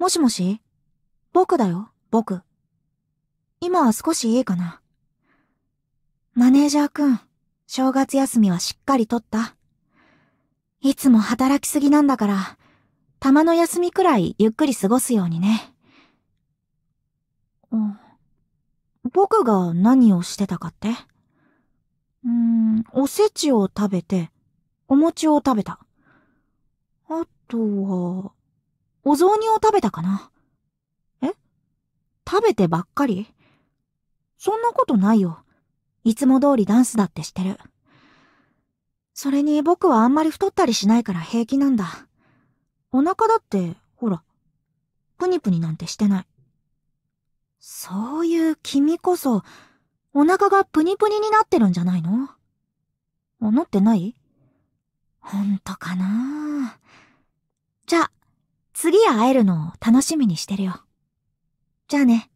もしもし僕だよ、僕。今は少しいいかな。マネージャーくん、正月休みはしっかりとったいつも働きすぎなんだから、たまの休みくらいゆっくり過ごすようにね。僕が何をしてたかってうーん、おせちを食べて、お餅を食べた。あとは、お雑煮を食べたかなえ食べてばっかりそんなことないよ。いつも通りダンスだってしてる。それに僕はあんまり太ったりしないから平気なんだ。お腹だって、ほら、プニプニなんてしてない。そういう君こそ、お腹がプニプニになってるんじゃないのなってないほんとかなじゃあ、次会えるのを楽しみにしてるよ。じゃあね。